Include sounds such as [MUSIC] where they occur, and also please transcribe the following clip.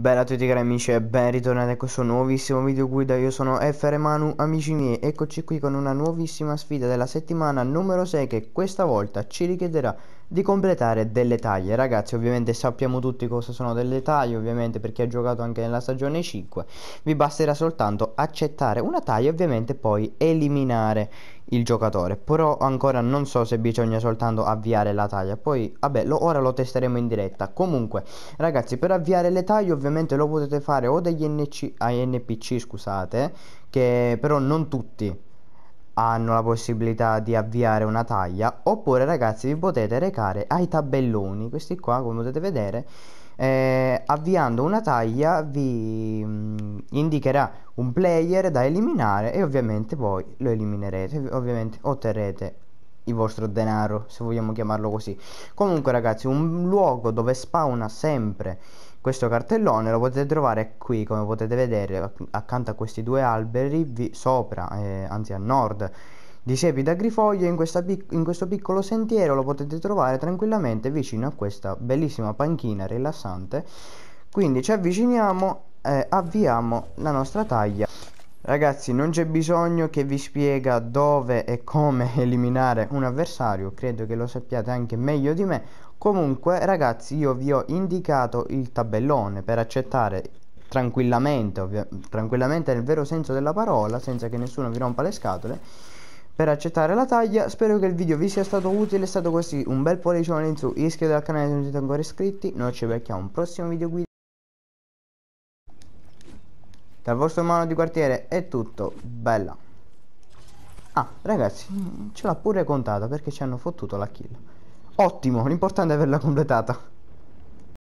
Bella a tutti cari amici e ben ritornati a questo nuovissimo video guida, io sono FR Manu, amici miei, eccoci qui con una nuovissima sfida della settimana numero 6 che questa volta ci richiederà di completare delle taglie ragazzi ovviamente sappiamo tutti cosa sono delle taglie ovviamente per chi ha giocato anche nella stagione 5 vi basterà soltanto accettare una taglia ovviamente poi eliminare il giocatore però ancora non so se bisogna soltanto avviare la taglia poi vabbè lo, ora lo testeremo in diretta comunque ragazzi per avviare le taglie ovviamente lo potete fare o degli NC, ah, NPC scusate che però non tutti hanno la possibilità di avviare una taglia oppure ragazzi vi potete recare ai tabelloni questi qua come potete vedere eh, avviando una taglia vi mh, mm, indicherà un player da eliminare e ovviamente poi lo eliminerete ovviamente otterrete il vostro denaro se vogliamo chiamarlo così comunque ragazzi un luogo dove spawna sempre questo cartellone lo potete trovare qui come potete vedere accanto a questi due alberi vi, sopra eh, anzi a nord di siepi da grifoglio in, in, questo piccolo sentiero lo potete trovare tranquillamente vicino a questa bellissima panchina rilassante quindi ci avviciniamo e eh, avviamo la nostra taglia Ragazzi non c'è bisogno che vi spiega dove e come [LAUGHS] eliminare un avversario Credo che lo sappiate anche meglio di me Comunque ragazzi io vi ho indicato il tabellone per accettare tranquillamente Tranquillamente nel vero senso della parola senza che nessuno vi rompa le scatole per accettare la taglia spero che il video vi sia stato utile è stato così un bel pollicione in su iscrivetevi al canale se non siete ancora iscritti noi ci becchiamo un prossimo video guida dal vostro mano di quartiere è tutto. Bella. Ah, ragazzi, ce l'ha pure contata perché ci hanno fottuto la kill. Ottimo, l'importante è averla completata.